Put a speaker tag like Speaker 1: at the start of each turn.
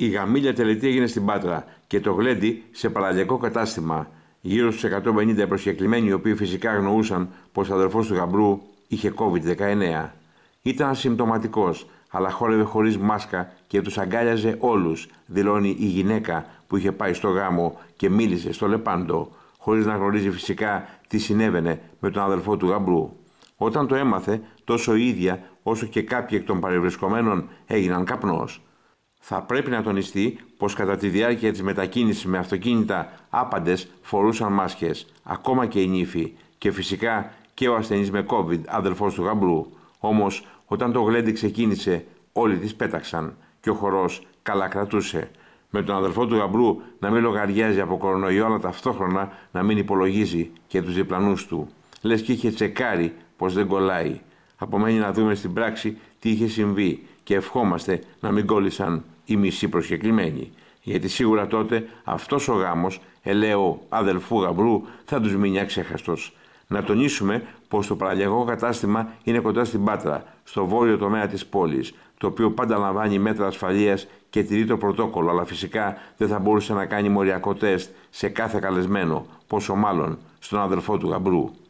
Speaker 1: Η γαμήλια τελετή έγινε στην Πάτρα και το γλέντι σε παραλιακό κατάστημα. Γύρω στους 150 προσκεκλημένοι, οι οποίοι φυσικά γνωρούσαν πως ο αδερφός του γαμπρού είχε COVID-19. Ήταν ασυμπτωματικός, αλλά χόρευε χωρίς μάσκα και τους αγκάλιαζε όλους, δηλώνει η γυναίκα που είχε πάει στο γάμο και μίλησε στο Λεπάντο, χωρίς να γνωρίζει φυσικά τι συνέβαινε με τον αδερφό του γαμπρού. Όταν το έμαθε, τόσο η ίδια όσο και κάποιοι εκ των παρευρισκομένων έγιναν καπνός. Θα πρέπει να τονιστεί πως κατά τη διάρκεια της μετακίνησης με αυτοκίνητα άπαντες φορούσαν μάσκες, ακόμα και οι νύφοι, και φυσικά και ο ασθενής με COVID, αδελφός του γαμπρού. Όμως, όταν το γλέντι ξεκίνησε, όλοι τις πέταξαν και ο χορός καλά κρατούσε. Με τον αδελφό του γαμπρού να μην λογαριάζει από κορονοϊό, αλλά ταυτόχρονα να μην υπολογίζει και τους διπλανούς του. Λες και είχε τσεκάρει πως δεν κολλάει. Απομένει να δούμε στην πράξη τι είχε συμβεί και ευχόμαστε να μην κόλλησαν οι μισοί προσκεκλημένοι. Γιατί σίγουρα τότε αυτός ο γάμος, ελαιό αδελφού γαμπρού, θα τους μείνει αξέχαστος. Να τονίσουμε πως το παραλιακό κατάστημα είναι κοντά στην Πάτρα, στο βόρειο τομέα της πόλης, το οποίο πάντα λαμβάνει μέτρα ασφαλείας και τηρεί το πρωτόκολλο, αλλά φυσικά δεν θα μπορούσε να κάνει μοριακό τεστ σε κάθε καλεσμένο, πόσο μάλλον στον αδελφό του γαμπρού.